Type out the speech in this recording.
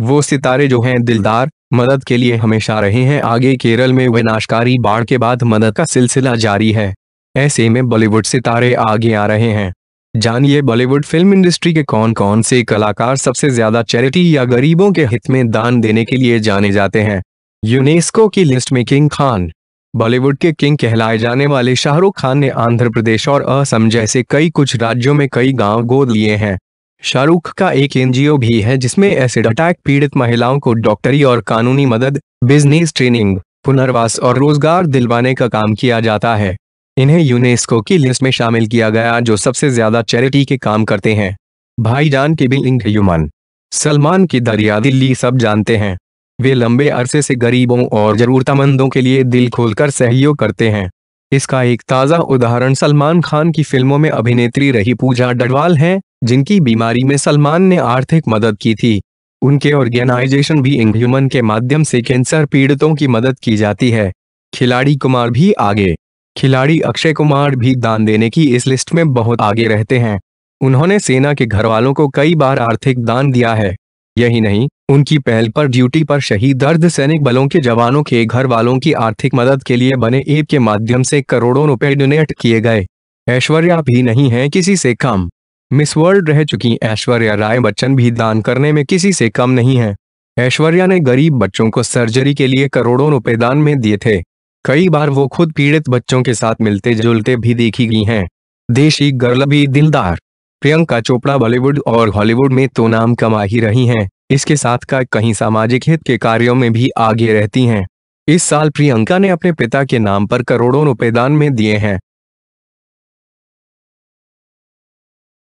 वो सितारे जो हैं दिलदार मदद के लिए हमेशा रहे हैं आगे केरल में विनाशकारी बाढ़ के बाद मदद का सिलसिला जारी है ऐसे में बॉलीवुड सितारे आगे आ रहे हैं जानिए बॉलीवुड फिल्म इंडस्ट्री के कौन कौन से कलाकार सबसे ज्यादा चैरिटी या गरीबों के हित में दान देने के लिए जाने जाते हैं यूनेस्को की लिस्ट में किंग खान बॉलीवुड के किंग कहलाए जाने वाले शाहरुख खान ने आंध्र प्रदेश और असम जैसे कई कुछ राज्यों में कई गांव गोद लिए हैं शाहरुख का एक एनजीओ भी है जिसमें एसिड अटैक पीड़ित महिलाओं को डॉक्टरी और कानूनी मदद बिजनेस ट्रेनिंग पुनर्वास और रोजगार दिलवाने का काम किया जाता है इन्हें यूनेस्को की लिस्ट में शामिल किया गया जो सबसे ज्यादा चैरिटी के काम करते हैं भाईजान के बिलिंग ह्यूमन सलमान की दरिया दिल्ली सब जानते हैं वे लंबे अरसे से गरीबों और जरूरतमंदों के लिए दिल खोलकर सहयोग करते हैं इसका एक ताज़ा उदाहरण सलमान खान की फिल्मों में अभिनेत्री रही पूजा डडवाल हैं जिनकी बीमारी में सलमान ने आर्थिक मदद की थी उनके ऑर्गेनाइजेशन भी इंग्यूमन के माध्यम से कैंसर पीड़ितों की मदद की जाती है खिलाड़ी कुमार भी आगे खिलाड़ी अक्षय कुमार भी दान देने की इस लिस्ट में बहुत आगे रहते हैं उन्होंने सेना के घरवालों को कई बार आर्थिक दान दिया है यही नहीं उनकी पहल पर ड्यूटी पर शहीद दर्द सैनिक बलों के जवानों के घर वालों की आर्थिक मदद के लिए बने ऐप के माध्यम से करोड़ों रुपए डोनेट किए गए ऐश्वर्या भी नहीं है किसी से कम मिस वर्ल्ड रह चुकी ऐश्वर्या राय बच्चन भी दान करने में किसी से कम नहीं है ऐश्वर्या ने गरीब बच्चों को सर्जरी के लिए करोड़ों रुपए दान में दिए थे कई बार वो खुद पीड़ित बच्चों के साथ मिलते जुलते भी देखी गई हैं देशी गर्ल भी दिलदार प्रियंका चोपड़ा बॉलीवुड और हॉलीवुड में तो नाम कमा ही रही हैं इसके साथ का कहीं सामाजिक हित के कार्यों में भी आगे रहती हैं इस साल प्रियंका ने अपने पिता के नाम पर करोड़ों रुपए दान में दिए हैं